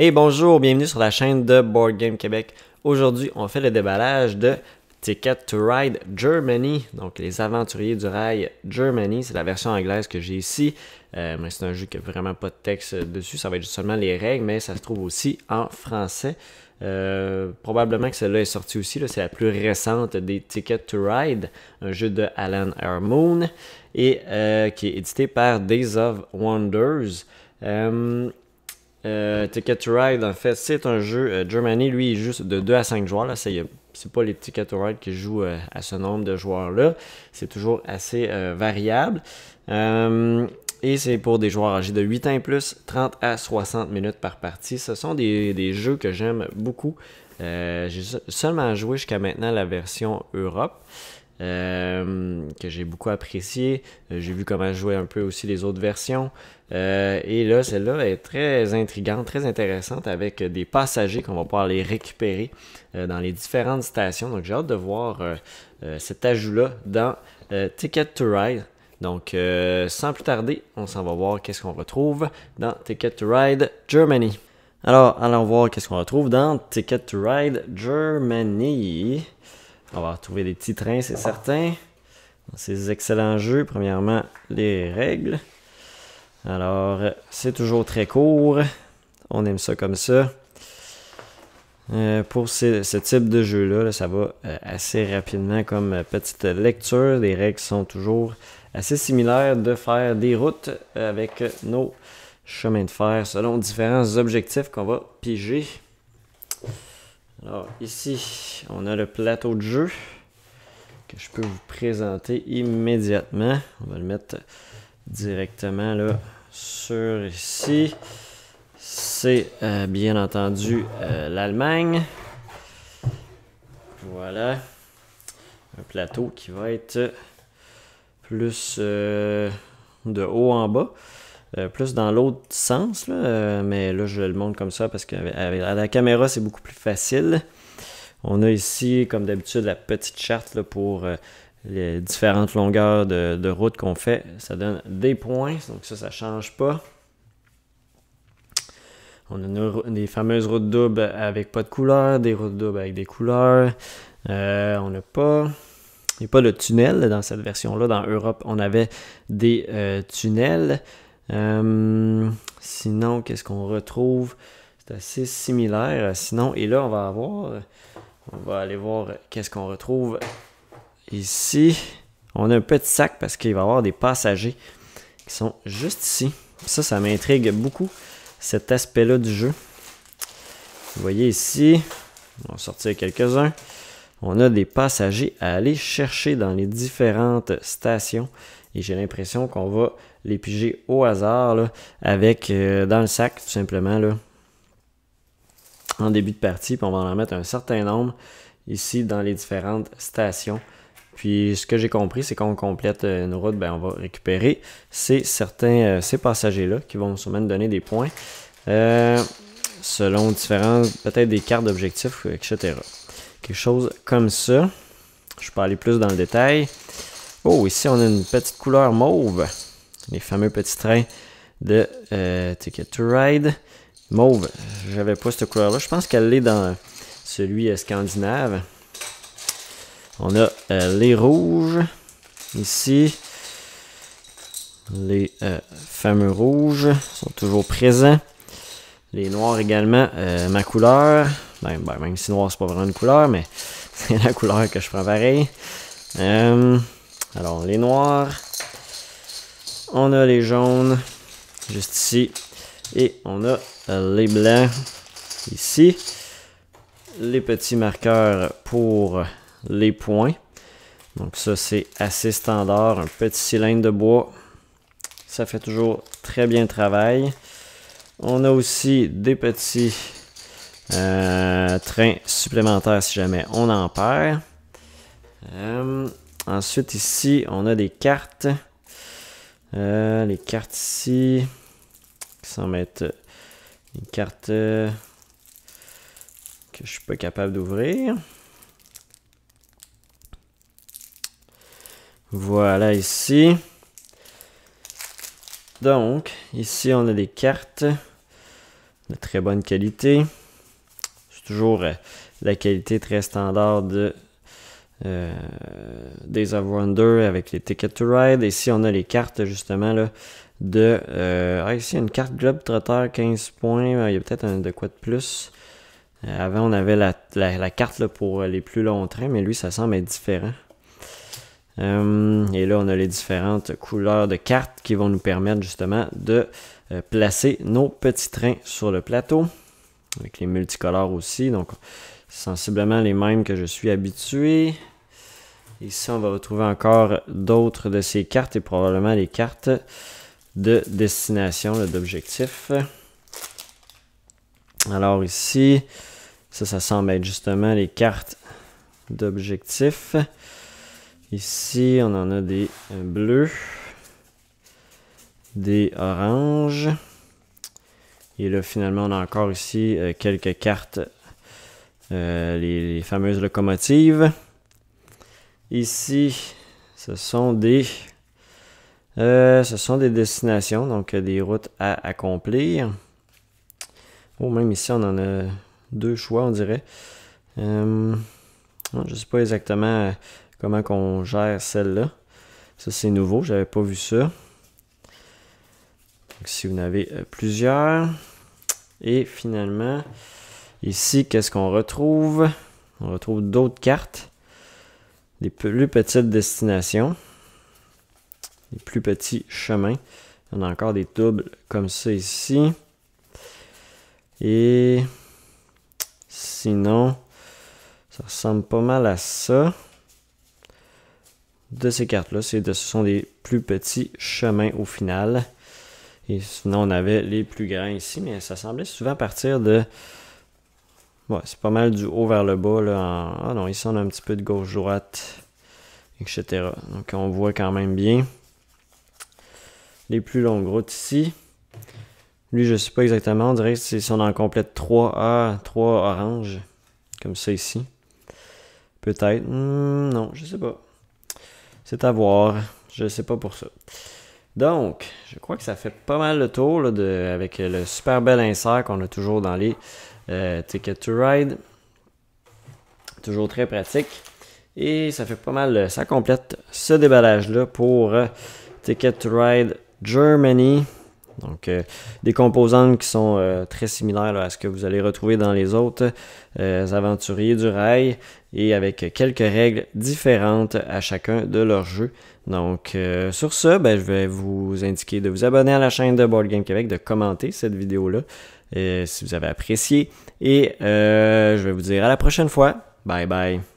Et bonjour, bienvenue sur la chaîne de Board Game Québec. Aujourd'hui, on fait le déballage de Ticket to Ride Germany, donc les aventuriers du rail Germany. C'est la version anglaise que j'ai ici. Euh, c'est un jeu qui n'a vraiment pas de texte dessus, ça va être seulement les règles, mais ça se trouve aussi en français. Euh, probablement que celle-là est sortie aussi, c'est la plus récente des Ticket to Ride, un jeu de Alan Moon et euh, qui est édité par Days of Wonders. Euh, Ticket to Ride, en fait, c'est un jeu. Euh, Germany, lui, il joue de 2 à 5 joueurs. C'est, c'est pas les Ticket to Ride qui jouent euh, à ce nombre de joueurs-là. C'est toujours assez variable. et c'est pour des joueurs âgés de 8 ans et plus, 30 à 60 minutes par partie. Ce sont des, des jeux que j'aime beaucoup. j'ai seulement joué jusqu'à maintenant la version Europe. Euh, que j'ai beaucoup apprécié. Euh, j'ai vu comment jouer un peu aussi les autres versions. Euh, et là, celle-là est très intrigante, très intéressante, avec des passagers qu'on va pouvoir les récupérer dans les différentes stations. Donc j'ai hâte de voir cet ajout-là dans Ticket to Ride. Donc sans plus tarder, on s'en va voir qu'est-ce qu'on retrouve dans Ticket to Ride Germany. Alors, allons voir qu'est-ce qu'on retrouve dans Ticket to Ride Germany. On va retrouver des petits trains, c'est certain. C'est ces excellents jeux, premièrement, les règles. Alors, c'est toujours très court. On aime ça comme ça. Euh, pour ce, type de jeu-là, ça va euh, assez rapidement comme euh, petite lecture. Les règles sont toujours assez similaires de faire des routes avec nos chemins de fer selon différents objectifs qu'on va piger. Alors ici, on a le plateau de jeu que je peux vous présenter immédiatement. On va le mettre directement là sur ici. C'est euh, bien entendu euh, l'Allemagne. Voilà. Un plateau qui va être plus euh, de haut en bas. Euh, plus dans l'autre sens, euh, mais là je le montre comme ça parce qu'avec la caméra c'est beaucoup plus facile. On a ici, comme d'habitude, la petite charte pour euh, les différentes longueurs de, route qu'on fait. Ça donne des points, donc ça, ça change pas. On a des fameuses routes doubles avec pas de couleurs, des routes doubles avec des couleurs. on n'a pas il a pas le tunnel dans cette version-là. Dans Europe, on avait des tunnels. Euh, sinon, qu'est-ce qu'on retrouve? C'est assez similaire. Sinon, et là, on va avoir, on va aller voir qu'est-ce qu'on retrouve ici. On a un petit sac parce qu'il va y avoir des passagers qui sont juste ici. Ça, ça m'intrigue beaucoup, cet aspect-là du jeu. Vous voyez ici, on va sortir quelques-uns. On a des passagers à aller chercher dans les différentes stations et j'ai l'impression qu'on va les piger au hasard avec euh, dans le sac tout simplement là, en début de partie. Puis on va en mettre un certain nombre ici dans les différentes stations. Puis ce que j'ai compris, c'est qu'on complète euh, une route, ben, on va récupérer ces certains, euh, ces passagers-là qui vont sûrement donner des points. selon différentes, peut-être des cartes d'objectifs, etc. Quelque chose comme ça. Je peux aller plus dans le détail. Oh, ici on a une petite couleur mauve. Les fameux petits trains de euh, Ticket to Ride. Mauve, j'avais pas cette couleur-là. Je pense qu'elle est dans celui euh, scandinave. On a euh, les rouges ici. Les fameux rouges sont toujours présents. Les noirs également, ma couleur. Ben, ben, même si noir, c'est pas vraiment une couleur, mais c'est la couleur que je prends pareil. Alors, les noirs. On a les jaunes, juste ici. Et on a euh, les blancs, ici. Les petits marqueurs pour les points. Donc ça, c'est assez standard. Un petit cylindre de bois. Ça fait toujours très bien le travail. On a aussi des petits euh, trains supplémentaires si jamais on en perd. Euh, Ensuite, ici, on a des cartes. Euh, les cartes ici, qui semblent une euh, carte euh, que je suis pas capable d'ouvrir. Voilà ici. Donc, ici on a des cartes de très bonne qualité. C'est toujours la qualité très standard de euh, Days of Wonder avec les tickets to Ride. Ici, on a les cartes justement là, de. Euh, ah, ici, une carte Globe Trotter, 15 points. Euh, il y a peut-être un de quoi de plus. avant, on avait la, carte pour les plus longs trains, mais lui, ça semble être différent. et là, on a les différentes couleurs de cartes qui vont nous permettre justement de placer nos petits trains sur le plateau avec les multicolores aussi. Donc, sensiblement les mêmes que je suis habitué. Ici, on va retrouver encore d'autres de ces cartes et probablement les cartes de destination, d'objectif. Alors ici, ça, ça semble être justement les cartes d'objectif. Ici, on en a des bleus, des oranges. Et là, finalement, on a encore ici euh, quelques cartes, euh, les, fameuses locomotives. Ici, ce sont des, euh, ce sont des destinations, donc des routes à accomplir. Oh, même ici, on en a deux choix, on dirait. je ne sais pas exactement comment on gère celle-là. Ça, c'est nouveau, j'avais pas vu ça. Donc, si vous en avez euh, plusieurs. Et finalement, ici, qu'est-ce qu'on retrouve? On retrouve d'autres cartes. Des plus petites destinations. Des plus petits chemins. On a encore des doubles comme ça ici. Et sinon, ça ressemble pas mal à ça. De ces cartes-là, ce sont des plus petits chemins au final. Et sinon, on avait les plus grands ici, mais ça semblait souvent partir de... Ouais, c'est pas mal du haut vers le bas. Là, Ah non, ici, on a un petit peu de gauche-droite, etc. Donc, on voit quand même bien. Les plus longues routes ici. Lui, je sais pas exactement. On dirait que si on en complète 3A, 3 orange, comme ça ici. Peut-être. Hmm, non, je sais pas. C'est à voir. Je sais pas pour ça. Donc, je crois que ça fait pas mal le tour avec le super bel insert qu'on a toujours dans les tickets euh, Ticket to Ride. Toujours très pratique. Et ça fait pas mal, ça complète ce déballage-là pour euh, Ticket to Ride Germany. Donc, euh, des composantes qui sont euh, très similaires à ce que vous allez retrouver dans les autres euh, aventuriers du rail et avec quelques règles différentes à chacun de leurs jeux. Donc, sur ce, ben, je vais vous indiquer de vous abonner à la chaîne de Board Game Québec, de commenter cette vidéo-là si vous avez apprécié. Et je vais vous dire à la prochaine fois. Bye bye.